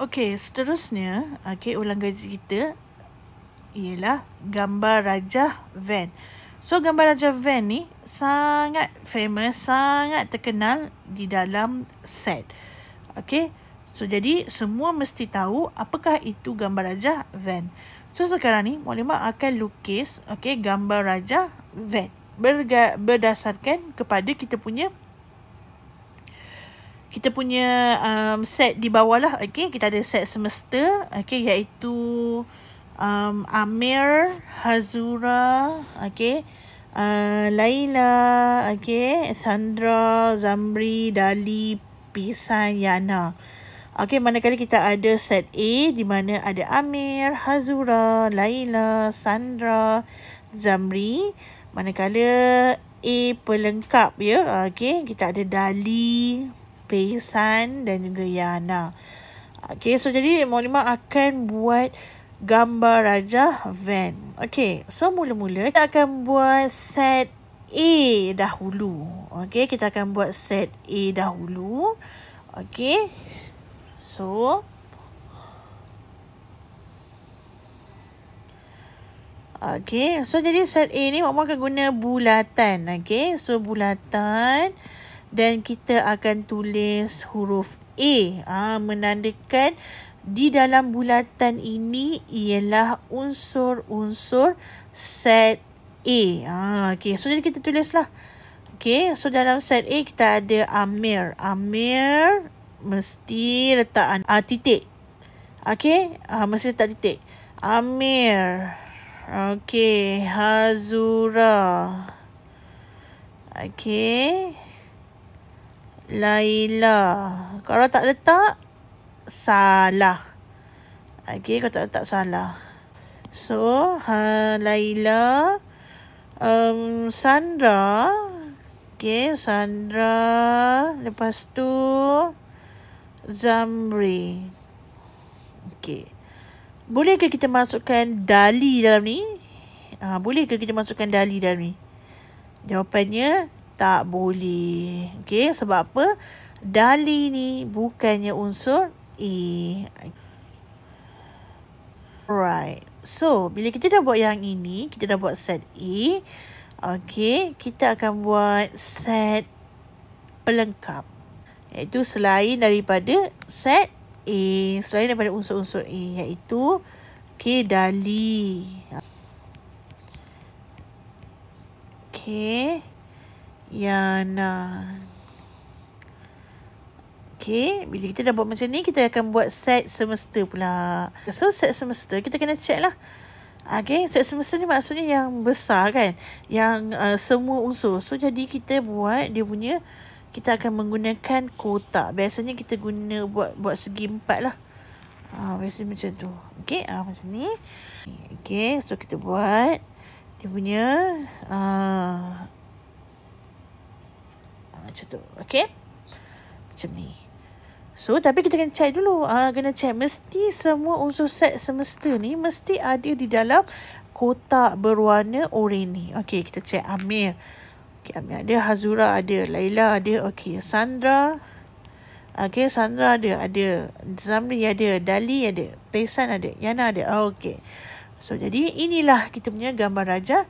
Okey, seterusnya, okey ulang gaji kita ialah gambar Raja Van. So gambar Raja Van ni sangat famous, sangat terkenal di dalam set. Okey. So jadi semua mesti tahu apakah itu gambar Raja Van. So sekarang ni Mulima akan lukis okey gambar Raja Van berga- berdasarkan kepada kita punya kita punya um, set di bawah lah. Okay, kita ada set semesta Okay, iaitu um, Amir, Hazura, okay. Uh, Laila, okay. Sandra, Zamri, Dali, Pisan, Yana. Okay, manakala kita ada set A di mana ada Amir, Hazura, Laila, Sandra, Zamri. Manakala A pelengkap ya. Okay, kita ada Dali, Peisan dan juga Yana. Okay, so jadi Mok Limah akan buat gambar Raja Van. Okay, so mula-mula kita akan buat set A dahulu. Okay, kita akan buat set A dahulu. Okay, so... Okay, so jadi set A ni Mama akan guna bulatan. Okay, so bulatan dan kita akan tulis huruf A ha, menandakan di dalam bulatan ini ialah unsur-unsur set A. Ha, okay. So, jadi kita tulislah. Okay. So, dalam set A kita ada Amir. Amir mesti letak uh, titik. Okay. Uh, ah, mesti letak titik. Amir. Okay. Hazura. Okay. Laila. Kalau tak letak, salah. Okay, kalau tak letak, salah. So, ha, Laila. Um, Sandra. Okay, Sandra. Lepas tu, Zamri. Okay. Boleh ke kita masukkan Dali dalam ni? Ha, boleh ke kita masukkan Dali dalam ni? Jawapannya, tak boleh. Okey, sebab apa? Dali ni bukannya unsur E. Alright. So, bila kita dah buat yang ini, kita dah buat set E. Okey, kita akan buat set pelengkap. Iaitu selain daripada set A. E, selain daripada unsur-unsur A. E, iaitu, okey, dali. Okay. Yana. Okay, bila kita dah buat macam ni, kita akan buat set semester pula. So, set semester, kita kena check lah. Okay, set semester ni maksudnya yang besar kan? Yang uh, semua unsur. So, jadi kita buat dia punya, kita akan menggunakan kotak. Biasanya kita guna buat buat segi empat lah. Uh, ah, biasanya macam tu. Okay, uh, ah, macam ni. Okay, so kita buat dia punya... Uh, macam tu okey macam ni so tapi kita kena check dulu ah uh, kena check mesti semua unsur set semesta ni mesti ada di dalam kotak berwarna oranye ni okey kita check Amir okey Amir ada Hazura ada Laila ada okey Sandra Okay, Sandra ada, ada. Zamri ada, Dali ada, Pesan ada, Yana ada. Oh, ah, okay. So, jadi inilah kita punya gambar raja.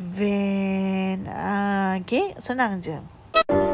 Van. Uh, ah, okay, senang je. Okay.